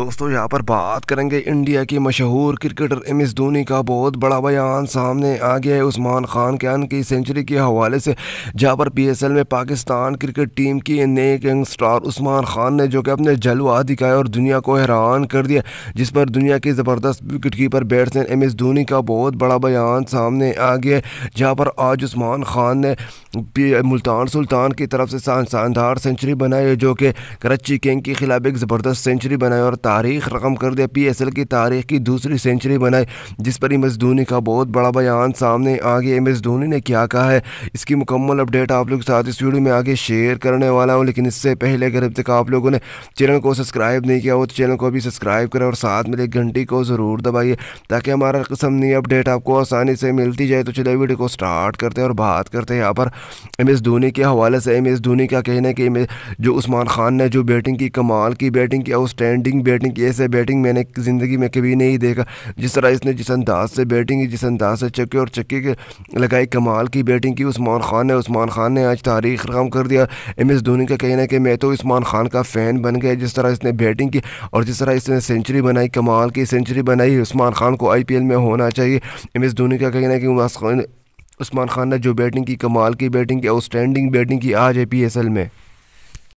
दोस्तों यहाँ पर बात करेंगे इंडिया के मशहूर क्रिकेटर एम एस धोनी का बहुत बड़ा बयान सामने आ गया है उस्मान खान अन की सेंचुरी के हवाले से जहाँ पर पीएसएल में पाकिस्तान क्रिकेट टीम की नए यंग स्टार उस्मान खान ने जो कि अपने जलवा दिखाया और दुनिया को हैरान कर दिया जिस पर दुनिया के ज़बरदस्त wicket keeper batsman M S Dhoni का बहुत बड़ा बयान सामने आ गया है जहाँ पर आज उस्मान खान ने मुल्तान सुल्तान की तरफ से शानदार सेंचुरी बनाई जो कि कराची किंग के खिलाफ एक ज़बरदस्त सेंचुरी बनाई और तारीख रकम कर दिया पी एस एल की तारीख की दूसरी सेंचुरी बनाई जिस पर एम एस धोनी का बहुत बड़ा बयान सामने आ गया एम एस धोनी ने क्या कहा है इसकी मुकम्मल अपडेट आप लोग के साथ इस वीडियो में आगे शेयर करने वाला हूँ लेकिन इससे पहले अगर अब तक आप लोगों ने चैनल को सब्सक्राइब नहीं किया हो तो चैनल को अभी सब्सक्राइब करें और साथ में एक घंटी को ज़रूर दबाइए ताकि हमारा कसम नई अपडेट आपको आसानी से मिलती जाए तो चलिए वीडियो को स्टार्ट करते हैं और बात करते हैं यहाँ पर एम एस धोनी के हवाले से एम एस धोनी का कहना है कि जो उस्मान खान ने जो बैटिंग की कमाल की बैटिंग की आउटस्टैंडिंग बैटिंग बैटिंग की ऐसे बैटिंग मैंने ज़िंदगी में कभी नहीं देखा जिस तरह इसने जिस अंदाज से बैटिंग की जिस अंदाज से चक्के और चक्के के लगाई कमाल की बैटिंग की उस्मान खान ने उस्मान खान ने आज तारीख रकम कर दिया एम एस धोनी का कहना है कि मैं तो उस्मान खान का फ़ैन बन गया जिस तरह इसने बैटिंग की और जिस तरह इसने सेंचुरी बनाई कमाल की सेंचुरी बनाई उस्मान खान को आई पी एल में होना चाहिए एम एस धोनी का कहना है कि उस्मान खान ने जो बैटिंग की कमाल की बैटिंग की आउटस्टैंडिंग बैटिंग की आज है पी एस एल में